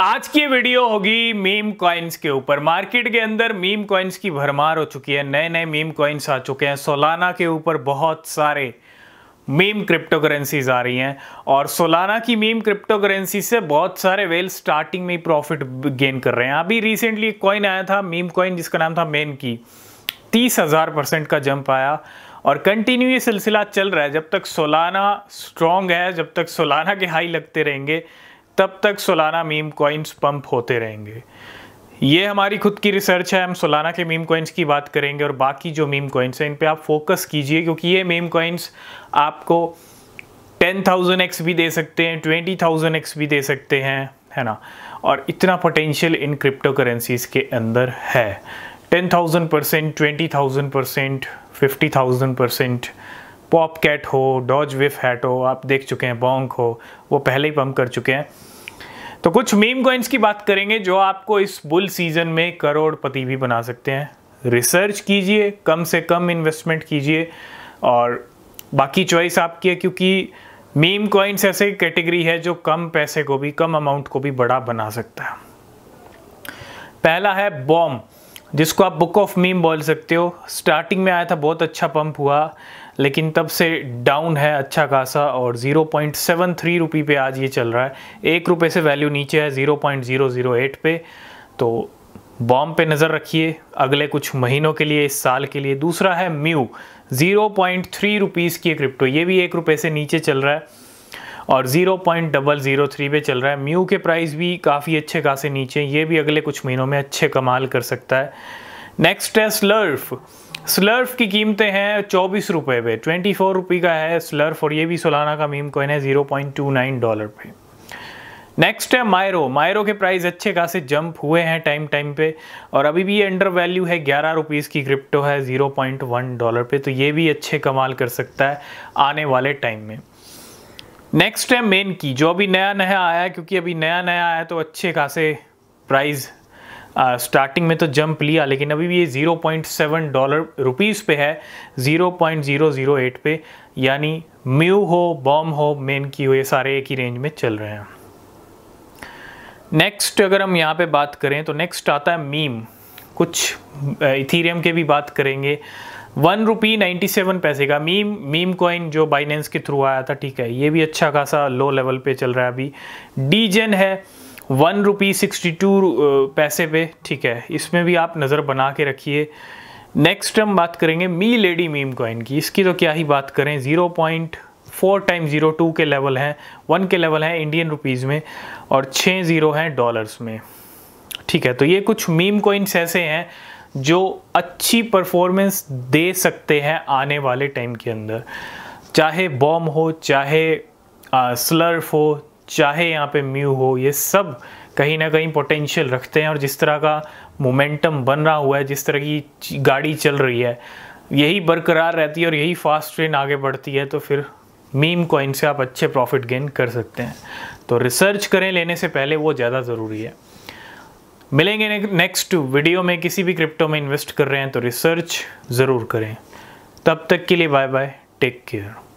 आज की वीडियो होगी मीम कॉइन्स के ऊपर मार्केट के अंदर मीम कॉइन्स की भरमार हो चुकी है नए नए मीम कॉइन्स आ चुके हैं सोलाना के ऊपर बहुत सारे मीम क्रिप्टो करेंसीज आ रही हैं और सोलाना की मीम क्रिप्टो करेंसी से बहुत सारे वेल स्टार्टिंग में ही प्रॉफिट गेन कर रहे हैं अभी रिसेंटली एक कॉइन आया था मीम कॉइन जिसका नाम था मेन की तीस हज़ार परसेंट का जंप आया और कंटिन्यू ये सिलसिला चल रहा है जब तक सोलाना स्ट्रॉन्ग है जब तक सोलाना के हाई लगते रहेंगे तब तक सोलाना मीम कॉइन्स पंप होते रहेंगे ये हमारी खुद की रिसर्च है हम सोलाना के मीम कॉइन्स की बात करेंगे और बाकी जो मीम कॉइन्स हैं इन पे आप फोकस कीजिए क्योंकि ये मीम कॉइन्स आपको टेन थाउजेंड एक्स भी दे सकते हैं ट्वेंटी थाउजेंड एक्स भी दे सकते हैं है ना और इतना पोटेंशियल इन क्रिप्टो करेंसीज के अंदर है ten thousand percent twenty thousand percent fifty thousand percent pop cat हो डॉज विफ हैट हो आप देख चुके हैं बॉन्क हो वो पहले ही पम्प कर चुके हैं तो कुछ मीम कॉइन्स की बात करेंगे जो आपको इस बुल सीजन में करोड़पति भी बना सकते हैं रिसर्च कीजिए कम से कम इन्वेस्टमेंट कीजिए और बाकी चॉइस आपकी है क्योंकि मीम कॉइन्स ऐसे कैटेगरी है जो कम पैसे को भी कम अमाउंट को भी बड़ा बना सकता है पहला है बॉम्ब जिसको आप बुक ऑफ मीम बोल सकते हो स्टार्टिंग में आया था बहुत अच्छा पंप हुआ लेकिन तब से डाउन है अच्छा खासा और zero point seven three rupee पे आज ये चल रहा है एक रुपये से वैल्यू नीचे है zero point zero zero eight पे तो बॉम्ब पे नज़र रखिए अगले कुछ महीनों के लिए इस साल के लिए दूसरा है mew zero point three rupees की क्रिप्टो ये भी एक रुपये से नीचे चल रहा है और 0.003 पे चल रहा है म्यू के प्राइस भी काफ़ी अच्छे खासे नीचे ये भी अगले कुछ महीनों में अच्छे कमाल कर सकता है नेक्स्ट है स्लर्फ स्लर्फ की कीमतें हैं चौबीस रुपये पे ट्वेंटी फोर रुपये का है स्लर्फ और ये भी सोलाना का मीम कोइन है zero point two nine dollar पे नेक्स्ट है मायरो मायरो के प्राइस अच्छे खासे जंप हुए हैं टाइम टाइम पे और अभी भी ये अंडर वैल्यू है ग्यारह रुपीज़ की क्रिप्टो है ज़ीरो पॉइंट वन डॉलर पे तो ये भी अच्छे कमाल कर सकता है आने वाले टाइम में नेक्स्ट है मेन की जो अभी नया नया आया है क्योंकि अभी नया नया आया है तो अच्छे खासे प्राइस स्टार्टिंग में तो जंप लिया लेकिन अभी भी ये 0.7 डॉलर रुपीस पे है 0.008 पे यानी म्यू हो बॉम हो मेन की हो ये सारे एक ही रेंज में चल रहे हैं नेक्स्ट अगर हम यहाँ पे बात करें तो नेक्स्ट आता है मीम कुछ इथीरियम के भी बात करेंगे वन रुपी नाइन्टी सेवन पैसे का मीम मीम कॉइन जो बाइनेंस के थ्रू आया था ठीक है ये भी अच्छा खासा लो लेवल पे चल रहा है अभी डीजेन है वन रुपी सिक्सटी टू पैसे पे ठीक है इसमें भी आप नज़र बना के रखिए नेक्स्ट हम बात करेंगे मी लेडी मीम कॉइन की इसकी तो क्या ही बात करें zero point four time zero two के लेवल हैं वन के लेवल हैं इंडियन रुपीज़ में और छः ज़ीरो हैं डॉलर्स में ठीक है तो ये कुछ मीम कॉइन्स ऐसे हैं जो अच्छी परफॉर्मेंस दे सकते हैं आने वाले टाइम के अंदर चाहे बॉम हो चाहे आ, स्लर्फ हो चाहे यहाँ पे म्यू हो ये सब कहीं ना कहीं पोटेंशियल रखते हैं और जिस तरह का मोमेंटम बन रहा हुआ है जिस तरह की गाड़ी चल रही है यही बरकरार रहती है और यही फास्ट ट्रेन आगे बढ़ती है तो फिर मीम कॉइन से आप अच्छे प्रॉफिट गेन कर सकते हैं तो रिसर्च करें लेने से पहले वो ज़्यादा ज़रूरी है मिलेंगे नेक्स्ट वीडियो में किसी भी क्रिप्टो में इन्वेस्ट कर रहे हैं तो रिसर्च ज़रूर करें तब तक के लिए बाय बाय टेक केयर